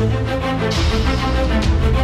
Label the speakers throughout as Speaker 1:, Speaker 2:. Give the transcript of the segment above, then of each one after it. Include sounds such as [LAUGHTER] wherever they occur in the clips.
Speaker 1: Thank you.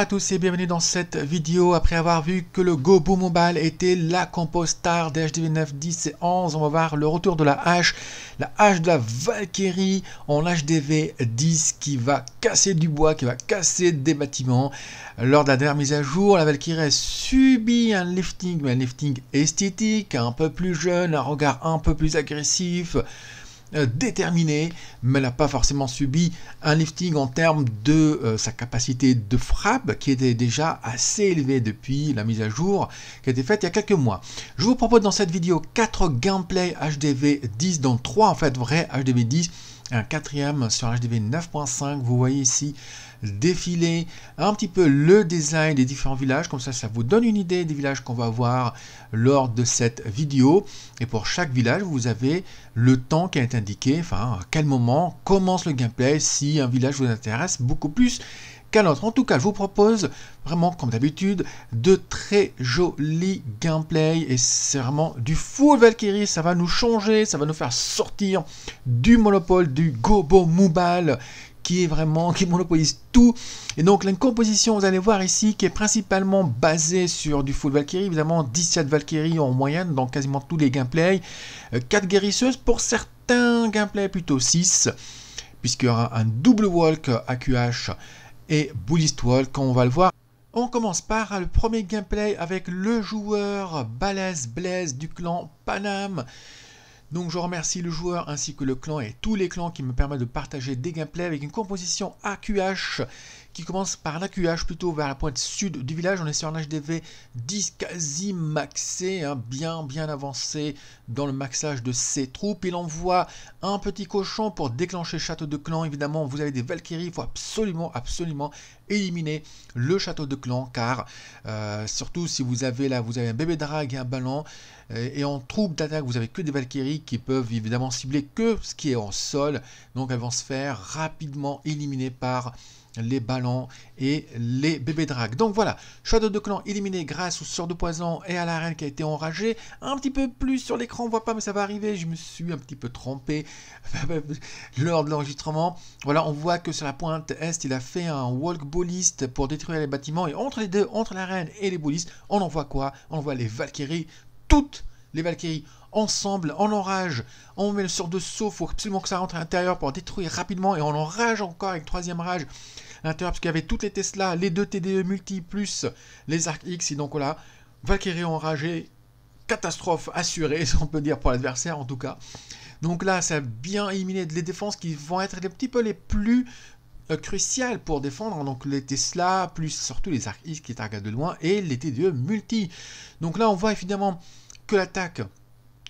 Speaker 1: à tous et bienvenue dans cette vidéo. Après avoir vu que le Gobo Mobile était la compostar des hdv 9 10 et 11, on va voir le retour de la hache, la hache de la Valkyrie en HDV 10 qui va casser du bois, qui va casser des bâtiments. Lors de la dernière mise à jour, la Valkyrie subit un lifting, mais un lifting esthétique, un peu plus jeune, un regard un peu plus agressif. Euh, déterminée, mais elle n'a pas forcément subi un lifting en termes de euh, sa capacité de frappe qui était déjà assez élevée depuis la mise à jour qui a été faite il y a quelques mois. Je vous propose dans cette vidéo 4 gameplay HDV 10, donc 3 en fait vrai HDV 10 un quatrième sur HDV 9.5. Vous voyez ici défiler un petit peu le design des différents villages. Comme ça, ça vous donne une idée des villages qu'on va voir lors de cette vidéo. Et pour chaque village, vous avez le temps qui est indiqué, enfin à quel moment commence le gameplay, si un village vous intéresse beaucoup plus. En tout cas, je vous propose vraiment, comme d'habitude, de très jolis gameplays. Et c'est vraiment du full Valkyrie. Ça va nous changer, ça va nous faire sortir du monopole du Gobo Moubal qui est vraiment, [LAUGHS] qui monopolise tout. Et donc, la composition, vous allez voir ici, qui est principalement basée sur du full Valkyrie, évidemment, 17 Valkyrie en moyenne dans quasiment tous les gameplays, 4 euh, guérisseuses pour certains gameplays, plutôt 6, puisqu'il y aura un double walk AQH euh, et Bullistwall quand on va le voir. On commence par le premier gameplay avec le joueur Balaz Blaise du clan Panam. Donc je remercie le joueur ainsi que le clan et tous les clans qui me permettent de partager des gameplays avec une composition AQH commence par l'accueillage plutôt vers la pointe sud du village. On est sur un HDV 10 quasi maxé, hein, bien bien avancé dans le maxage de ses troupes. Il envoie un petit cochon pour déclencher château de clan. Évidemment, vous avez des Valkyries, il faut absolument, absolument éliminer le château de clan car euh, surtout si vous avez là vous avez un bébé drague et un ballon euh, et en troupe d'attaque vous avez que des valkyries qui peuvent évidemment cibler que ce qui est en sol donc elles vont se faire rapidement éliminer par les ballons et les bébés dragues. Donc voilà, Shadow de Clan éliminé grâce au sort de poison et à la reine qui a été enragée. Un petit peu plus sur l'écran, on voit pas, mais ça va arriver. Je me suis un petit peu trompé [LAUGHS] lors de l'enregistrement. Voilà, on voit que sur la pointe est, il a fait un walk balliste pour détruire les bâtiments. Et entre les deux, entre la reine et les ballistes, on en voit quoi On en voit les Valkyries toutes les Valkyries, ensemble, en enrage. On met le sur saut, il faut absolument que ça rentre à l'intérieur pour détruire rapidement et on enrage encore avec troisième rage à l'intérieur parce qu'il y avait toutes les Tesla, les deux TDE multi plus les Arc X et donc voilà, Valkyrie enragée, catastrophe assurée, [LAUGHS] on peut dire pour l'adversaire en tout cas. Donc là, ça a bien éliminé les défenses qui vont être les petits peu les plus euh, cruciales pour défendre. Hein. Donc les Tesla, plus surtout les Arc X qui targetent de loin et les TDE multi. Donc là, on voit évidemment que l'attaque.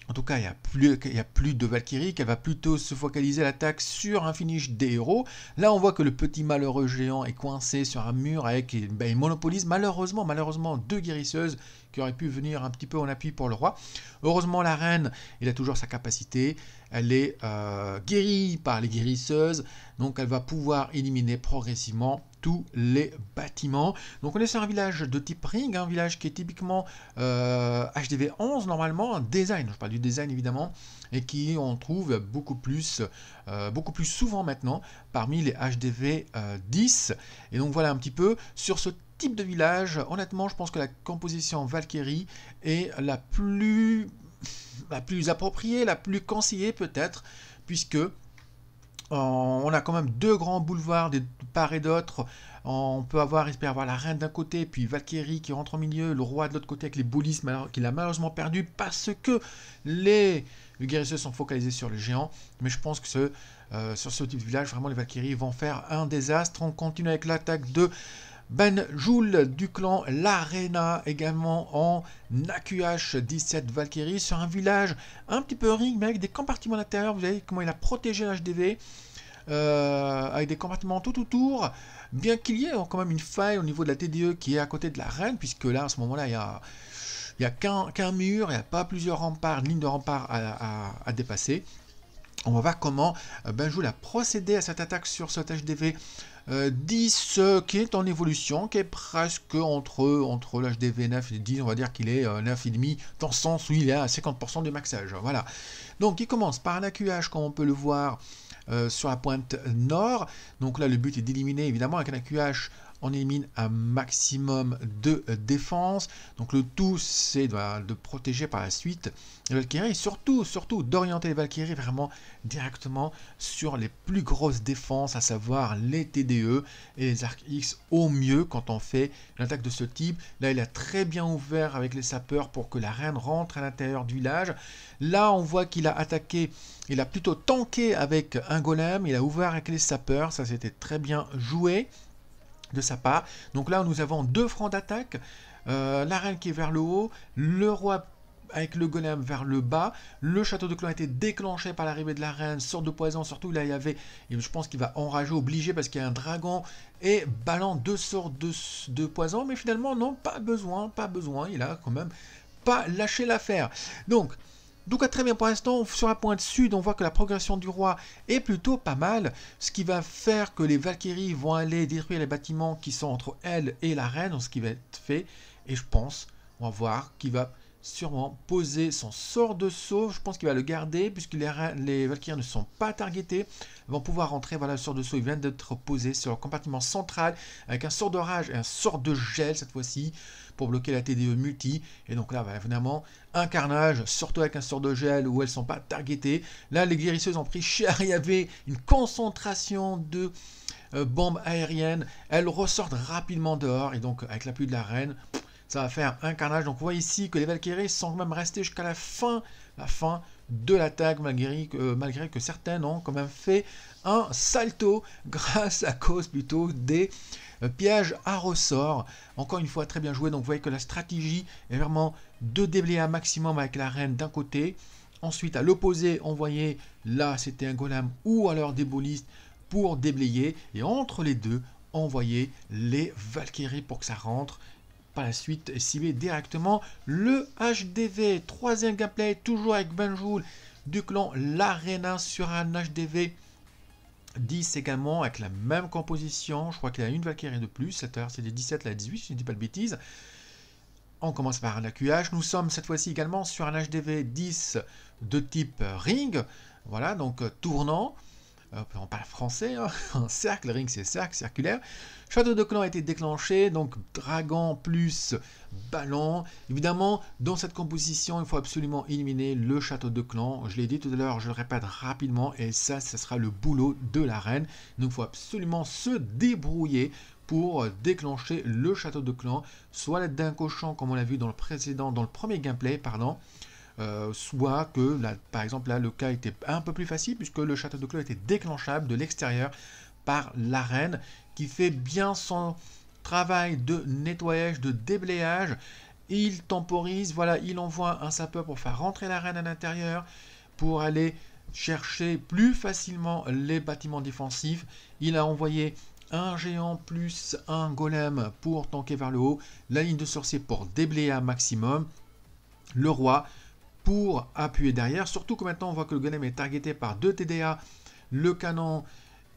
Speaker 1: En tout cas, il n'y a, plus, y a plus de Valkyrie, qu'elle va plutôt se focaliser l'attaque sur un finish des héros. Là, on voit que le petit malheureux géant est coincé sur un mur avec, ben, monopolise malheureusement, malheureusement, deux guérisseuses qui auraient pu venir un petit peu en appui pour le roi. Heureusement, la reine, il a toujours sa capacité. Elle est euh, guérie par les guérisseuses, donc elle va pouvoir éliminer progressivement tous les bâtiments. Donc on est sur un village de type ring, un village qui est typiquement HDV euh, 11 normalement, un design, je parle du design évidemment, et qui on trouve beaucoup plus, euh, beaucoup plus souvent maintenant parmi les HDV 10. Euh, et donc voilà un petit peu sur ce type de village, honnêtement je pense que la composition Valkyrie est la plus, la plus appropriée, la plus conseillée peut-être, puisque on a quand même deux grands boulevards de part et d'autre. On peut avoir, espère avoir la reine d'un côté, puis Valkyrie qui rentre en milieu, le roi de l'autre côté avec les boulistes qu'il a malheureusement perdu parce que les guérisseurs sont focalisés sur le géant. Mais je pense que euh, sur ce type de village, vraiment les Valkyries vont faire un désastre. On continue avec l'attaque de Benjoul du clan L'Arena également en AQH 17 Valkyrie sur un village un petit peu ring mais avec des compartiments à l'intérieur. Vous voyez comment il a protégé l'HDV euh, avec des compartiments tout autour. Bien qu'il y ait quand même une faille au niveau de la TDE qui est à côté de la reine puisque là à ce moment-là il y a... Il n'y a qu'un mur, il n'y a pas plusieurs remparts, ligne de remparts à, à dépasser. On va voir comment euh, Benjoul a procédé à cette attaque sur cet HDV 10 euh, euh, qui est en évolution, qui est presque entre, entre l'HDV 9 et 10, on va dire qu'il est 9,5 euh, dans le sens où il est à 50% du maxage. Voilà. Donc il commence par un AQH comme on peut le voir sur la pointe nord. Donc là le but est d'éliminer évidemment avec un AQH on élimine un maximum de défense. Donc le tout, c'est bah, de, protéger par la suite les Valkyries, et surtout, surtout d'orienter les Valkyries vraiment directement sur les plus grosses défenses, à savoir les TDE et les Arc X au mieux quand on fait une attaque de ce type. Là, il a très bien ouvert avec les sapeurs pour que la reine rentre à l'intérieur du village. Là, on voit qu'il a attaqué, il a plutôt tanké avec un golem, il a ouvert avec les sapeurs, ça c'était très bien joué de sa part. Donc là, nous avons deux francs d'attaque. Euh, la reine qui est vers le haut, le roi avec le golem vers le bas. Le château de clan a été déclenché par l'arrivée de la reine, sorte de poison. Surtout, là, il y avait, je pense qu'il va enrager, obligé, parce qu'il y a un dragon et ballant deux sortes de, de poison. Mais finalement, non, pas besoin, pas besoin. Il a quand même pas lâché l'affaire. Donc, donc très bien, pour l'instant, sur la pointe sud, on voit que la progression du roi est plutôt pas mal, ce qui va faire que les Valkyries vont aller détruire les bâtiments qui sont entre elle et la reine, ce qui va être fait, et je pense, on va voir, qui va sûrement poser son sort de saut. Je pense qu'il va le garder puisque les, les Valkyries ne sont pas targetées, Ils vont pouvoir rentrer. Voilà, le sort de saut, il vient d'être posé sur le compartiment central avec un sort d'orage et un sort de gel cette fois-ci pour bloquer la TDE multi. Et donc là, voilà, un carnage, surtout avec un sort de gel où elles sont pas targetées. Là, les guérisseuses ont pris cher. [LAUGHS] Il y avait une concentration de... Euh, bombes aériennes, elles ressortent rapidement dehors et donc avec l'appui de la reine, ça va faire un carnage. Donc on voit ici que les Valkyries sont quand même restées jusqu'à la fin, la fin de l'attaque, malgré, euh, malgré, que certains ont quand même fait un salto [LAUGHS] grâce à cause plutôt des euh, pièges à ressort. Encore une fois, très bien joué. Donc vous voyez que la stratégie est vraiment de déblayer un maximum avec la reine d'un côté. Ensuite, à l'opposé, on là, c'était un golem ou alors des bolistes pour déblayer. Et entre les deux, envoyer les Valkyries pour que ça rentre ensuite la suite cibler directement le HDV. Troisième gameplay, toujours avec Benjoul du clan L'Arena sur un HDV. 10 également avec la même composition, je crois qu'il y a une Valkyrie de plus, cette heure c'est les 17 la 18 si je ne dis pas de bêtises. On commence par un AQH, nous sommes cette fois-ci également sur un HDV 10 de type ring, voilà donc euh, tournant, euh, on parle français, hein. [LAUGHS] un cercle, ring c'est cercle, circulaire. Château de clan a été déclenché, donc dragon plus ballon. Évidemment, dans cette composition, il faut absolument éliminer le château de clan. Je l'ai dit tout à l'heure, je le répète rapidement, et ça, ce sera le boulot de la reine. Donc il faut absolument se débrouiller pour déclencher le château de clan, soit l'aide d'un cochon, comme on l'a vu dans le précédent, dans le premier gameplay, pardon, euh, soit que, là, par exemple, là, le cas était un peu plus facile puisque le château de Clos était déclenchable de l'extérieur par la reine qui fait bien son travail de nettoyage, de déblayage. Il temporise, voilà, il envoie un sapeur pour faire rentrer la reine à l'intérieur, pour aller chercher plus facilement les bâtiments défensifs. Il a envoyé un géant plus un golem pour tanker vers le haut, la ligne de sorcier pour déblayer un maximum. Le roi pour appuyer derrière. Surtout que maintenant, on voit que le golem est targeté par deux TDA, le canon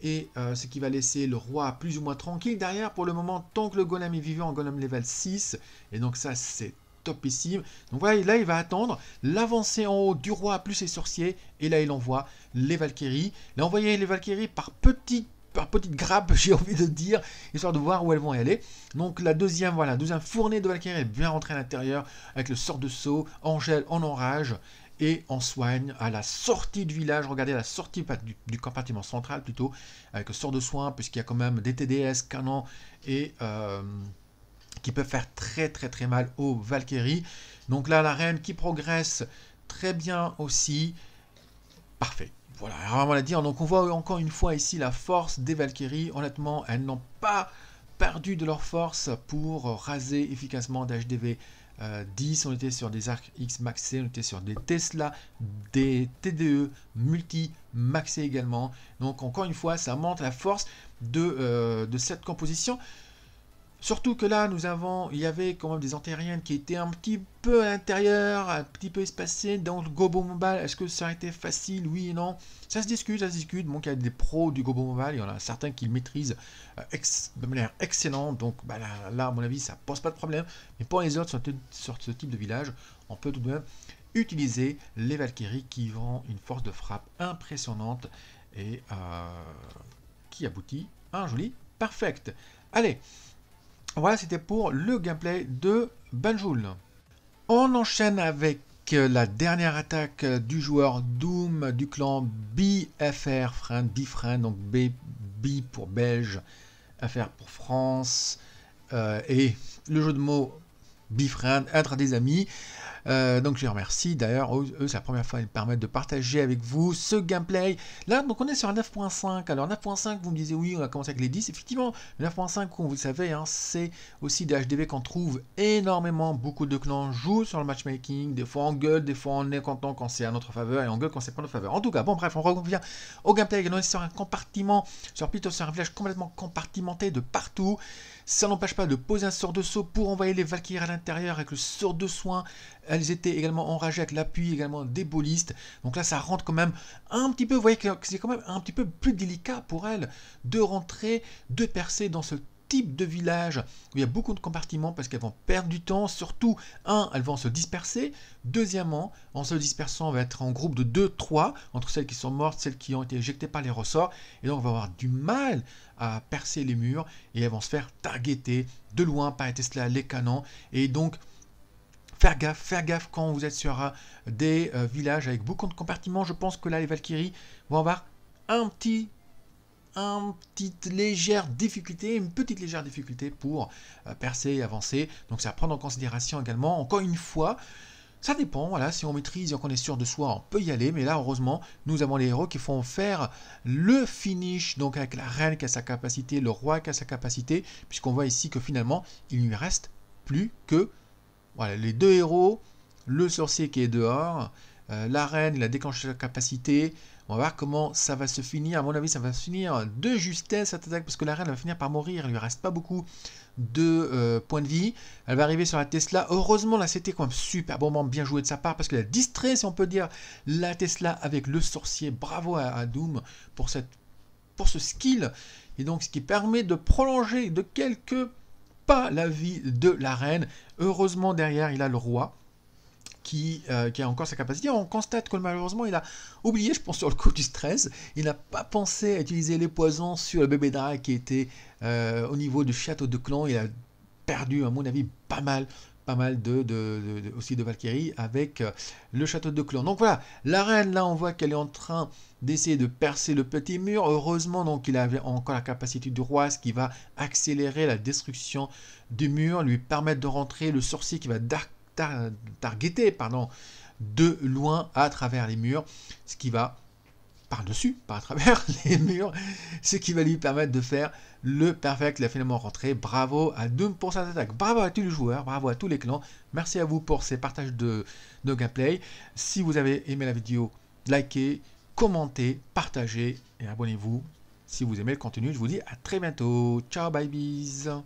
Speaker 1: et euh, ce qui va laisser le roi plus ou moins tranquille derrière pour le moment tant que le golem est vivant en golem level 6 et donc ça c'est topissime donc voilà là il va attendre l'avancée en haut du roi plus ses sorciers et là il envoie les valkyries il a les valkyries par petites par petite grappe [LAUGHS] j'ai envie de dire, histoire de voir où elles vont aller. Donc la deuxième, voilà, deuxième fournée de Valkyrie bien rentrée à l'intérieur avec le sort de saut, Angèle en enrage et en soigne à la sortie du village. Regardez la sortie du, compartiment central plutôt, avec le sort de soin, puisqu'il y a quand même des TDS, canons et euh, qui peuvent faire très très très mal aux Valkyries. Donc là, la reine qui progresse très bien aussi. Parfait voilà, vraiment à dire. Donc on voit encore une fois ici la force des Valkyries. Honnêtement, elles n'ont pas perdu de leur force pour raser efficacement d'HDV hdv euh, 10. On était sur des arcs X maxés, on était sur des Tesla, des TDE multi maxés également. Donc encore une fois, ça montre la force de, euh, de cette composition. Surtout que là, nous avons, il y avait quand même des antériennes qui étaient un petit peu à l'intérieur, un petit peu espacées. dans le Gobo Mobile, est-ce que ça a été facile Oui et non. Ça se discute, ça se discute. Bon, il y a des pros du Gobo Mobile, il y en a certains qui le maîtrisent euh, de manière excellente. Donc, bah, là, à mon avis, ça pose pas de problème. Mais pour les autres, sur, ce type de village, on peut tout de même utiliser les Valkyries qui ont une force de frappe impressionnante et euh, qui aboutit à un joli perfect. Allez voilà, c'était pour le gameplay de Banjul. On enchaîne avec euh, la dernière attaque euh, du joueur Doom du clan BFR, friend, frein donc B, B, pour Belge, FR pour France, euh, et le jeu de mots Befriend, être des amis. Euh, donc je les remercie. D'ailleurs, eux, c'est la première fois qu'ils me permettent de partager avec vous ce gameplay. Là, donc on est sur 9.5. Alors 9.5, vous me disiez oui, on a commencé avec les 10. Effectivement, 9.5, vous le savez, hein, c'est aussi des HDV qu'on trouve énormément. Beaucoup de clans jouent sur le matchmaking. Des fois on gueule, des fois on est content quand c'est à notre faveur et on gueule quand c'est pas notre faveur. En tout cas, bon bref, on revient au gameplay. On est sur un compartiment, sur plutôt sur un village complètement compartimenté de partout. Ça n'empêche pas de poser un sort de saut pour envoyer les Valkyries à l'intérieur avec le sort de soin. Elles étaient également enragées avec l'appui également des bolistes. Donc là, ça rentre quand même un petit peu. Vous voyez que c'est quand même un petit peu plus délicat pour elles de rentrer, de percer dans ce de village où il y a beaucoup de compartiments parce qu'elles vont perdre du temps. Surtout, un, elles vont se disperser. Deuxièmement, en se dispersant, on va être en groupe de 2-3 entre celles qui sont mortes, celles qui ont été éjectées par les ressorts. Et donc, on va avoir du mal à percer les murs et elles vont se faire targeter de loin par les Tesla, les canons. Et donc, faire gaffe, faire gaffe quand vous êtes sur euh, des euh, villages avec beaucoup de compartiments. Je pense que là, les Valkyries vont avoir un petit petite légère difficulté, une petite légère difficulté pour euh, percer et avancer. Donc c'est à prendre en considération également. Encore une fois, ça dépend, voilà, si on maîtrise et qu'on est sûr de soi, on peut y aller, mais là, heureusement, nous avons les héros qui font faire le finish, donc avec la reine qui a sa capacité, le roi qui a sa capacité, puisqu'on voit ici que finalement, il lui reste plus que voilà, les deux héros, le sorcier qui est dehors, euh, la reine, il a déclenché sa capacité, on va voir comment ça va se finir. À mon avis, ça va se finir de justesse cette attaque parce que la reine va finir par mourir. Il lui reste pas beaucoup de euh, points de vie. Elle va arriver sur la Tesla. Heureusement, là, c'était quand même super bon moment, bien joué de sa part parce qu'elle a distrait, si on peut dire, la Tesla avec le sorcier. Bravo à, Doom pour, pour ce skill. Et donc, ce qui permet de prolonger de quelques pas la vie de la reine. Heureusement, derrière, il a le roi euh, qui, a encore sa capacité. On constate que malheureusement, il a oublié, je pense, sur le coup du stress. Il n'a pas pensé à utiliser les poisons sur le bébé drake qui était euh, au niveau du château de clan. Il a perdu, à mon avis, pas mal pas mal de, aussi de Valkyrie avec euh, le château de Clan. Donc voilà, la reine, là, on voit qu'elle est en train d'essayer de percer le petit mur. Heureusement, donc, il avait encore la capacité du roi, ce qui va accélérer la destruction du mur, lui permettre de rentrer, le sorcier qui va Targeté pardon, de loin à travers les murs, ce qui va par-dessus, par à travers [LAUGHS] les murs, ce qui va lui permettre de faire le perfect. Il a finalement rentré. Bravo à Doom pour cette attaque. Bravo à tous les joueurs, bravo à tous les clans. Merci à vous pour ces partages de, gameplay. Si vous avez aimé la vidéo, likez, commentez, partagez et abonnez-vous. Si vous aimez le contenu, je vous dis à très bientôt. Ciao, bye,